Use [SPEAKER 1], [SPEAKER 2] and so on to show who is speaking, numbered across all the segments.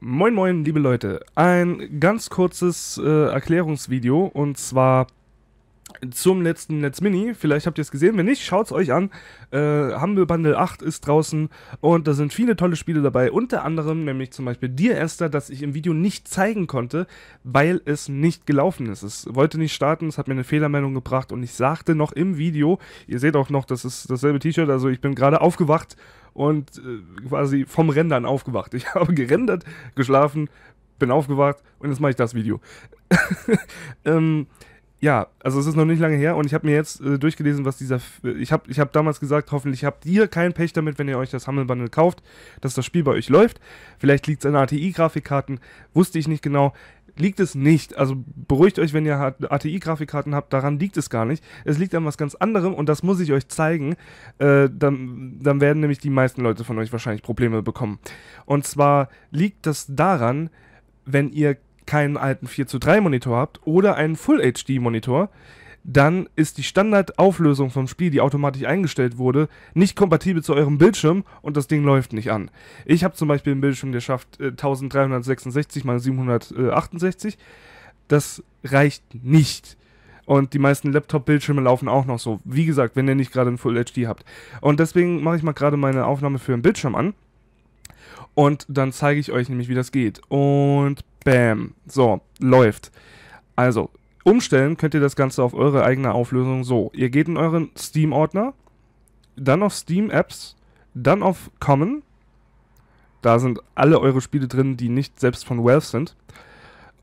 [SPEAKER 1] Moin moin, liebe Leute. Ein ganz kurzes äh, Erklärungsvideo und zwar zum letzten Netz Mini. Vielleicht habt ihr es gesehen. Wenn nicht, schaut es euch an. Äh, Humble Bundle 8 ist draußen und da sind viele tolle Spiele dabei. Unter anderem nämlich zum Beispiel Dear Esther, das ich im Video nicht zeigen konnte, weil es nicht gelaufen ist. Es wollte nicht starten, es hat mir eine Fehlermeldung gebracht und ich sagte noch im Video, ihr seht auch noch, das ist dasselbe T-Shirt, also ich bin gerade aufgewacht und äh, quasi vom Rendern aufgewacht. Ich habe gerendert, geschlafen, bin aufgewacht und jetzt mache ich das Video. ähm, ja, also es ist noch nicht lange her und ich habe mir jetzt äh, durchgelesen, was dieser. F äh, ich habe ich hab damals gesagt, hoffentlich habt ihr kein Pech damit, wenn ihr euch das Hammelbundle kauft, dass das Spiel bei euch läuft. Vielleicht liegt es an ATI-Grafikkarten, wusste ich nicht genau liegt es nicht. Also beruhigt euch, wenn ihr ATI-Grafikkarten habt, daran liegt es gar nicht. Es liegt an was ganz anderem und das muss ich euch zeigen. Äh, dann, dann werden nämlich die meisten Leute von euch wahrscheinlich Probleme bekommen. Und zwar liegt das daran, wenn ihr keinen alten 4 zu 3 Monitor habt oder einen Full HD Monitor, dann ist die Standardauflösung vom Spiel, die automatisch eingestellt wurde, nicht kompatibel zu eurem Bildschirm und das Ding läuft nicht an. Ich habe zum Beispiel einen Bildschirm, der schafft äh, 1366 mal 768. Das reicht nicht. Und die meisten Laptop-Bildschirme laufen auch noch so. Wie gesagt, wenn ihr nicht gerade ein Full HD habt. Und deswegen mache ich mal gerade meine Aufnahme für einen Bildschirm an. Und dann zeige ich euch nämlich, wie das geht. Und bam. So, läuft. Also, Umstellen könnt ihr das Ganze auf eure eigene Auflösung so. Ihr geht in euren Steam-Ordner, dann auf Steam Apps, dann auf Common. Da sind alle eure Spiele drin, die nicht selbst von Wealth sind.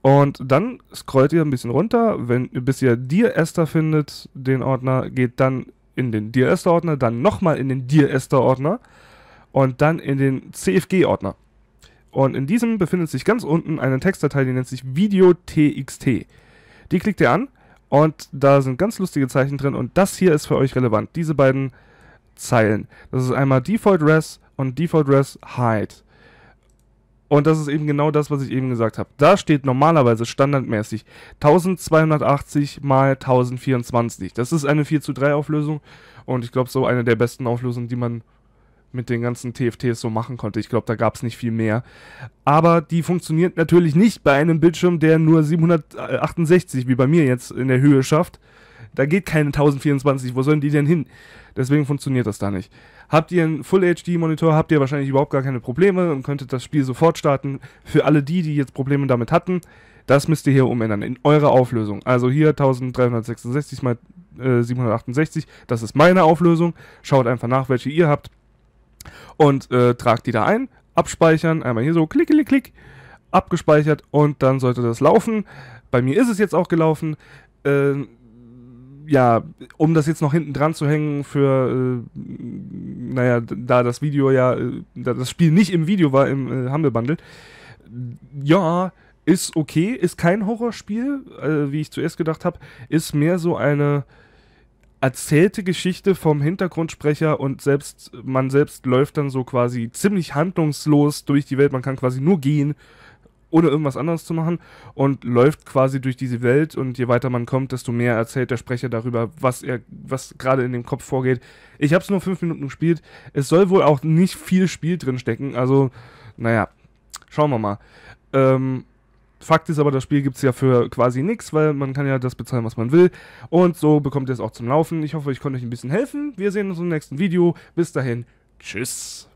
[SPEAKER 1] Und dann scrollt ihr ein bisschen runter, wenn, bis ihr Dear Esther findet, den Ordner, geht dann in den Dear Esther Ordner, dann nochmal in den Dear Esther Ordner und dann in den CFG Ordner. Und in diesem befindet sich ganz unten eine Textdatei, die nennt sich Video.txt. Die klickt ihr an und da sind ganz lustige Zeichen drin und das hier ist für euch relevant. Diese beiden Zeilen. Das ist einmal Default Res und Default Res Hide. Und das ist eben genau das, was ich eben gesagt habe. Da steht normalerweise standardmäßig 1280 x 1024. Das ist eine 4 zu 3 Auflösung und ich glaube so eine der besten Auflösungen, die man mit den ganzen TFTs so machen konnte. Ich glaube, da gab es nicht viel mehr. Aber die funktioniert natürlich nicht bei einem Bildschirm, der nur 768, wie bei mir jetzt, in der Höhe schafft. Da geht keine 1024, wo sollen die denn hin? Deswegen funktioniert das da nicht. Habt ihr einen Full-HD-Monitor, habt ihr wahrscheinlich überhaupt gar keine Probleme und könntet das Spiel sofort starten. Für alle die, die jetzt Probleme damit hatten, das müsst ihr hier umändern, in eurer Auflösung. Also hier 1366 mal äh, 768, das ist meine Auflösung. Schaut einfach nach, welche ihr habt und äh, tragt die da ein, abspeichern, einmal hier so, klick, klick, klick, abgespeichert und dann sollte das laufen. Bei mir ist es jetzt auch gelaufen. Äh, ja, um das jetzt noch hinten dran zu hängen für, äh, naja, da das Video ja, äh, da das Spiel nicht im Video war, im äh, Humble Bundle, ja, ist okay, ist kein Horrorspiel, äh, wie ich zuerst gedacht habe, ist mehr so eine erzählte Geschichte vom Hintergrundsprecher und selbst man selbst läuft dann so quasi ziemlich handlungslos durch die Welt. Man kann quasi nur gehen, ohne irgendwas anderes zu machen und läuft quasi durch diese Welt und je weiter man kommt, desto mehr erzählt der Sprecher darüber, was er, was gerade in dem Kopf vorgeht. Ich habe es nur fünf Minuten gespielt. Es soll wohl auch nicht viel Spiel drin stecken. Also, naja, schauen wir mal. Ähm, Fakt ist aber, das Spiel gibt es ja für quasi nichts, weil man kann ja das bezahlen, was man will. Und so bekommt ihr es auch zum Laufen. Ich hoffe, ich konnte euch ein bisschen helfen. Wir sehen uns im nächsten Video. Bis dahin. Tschüss.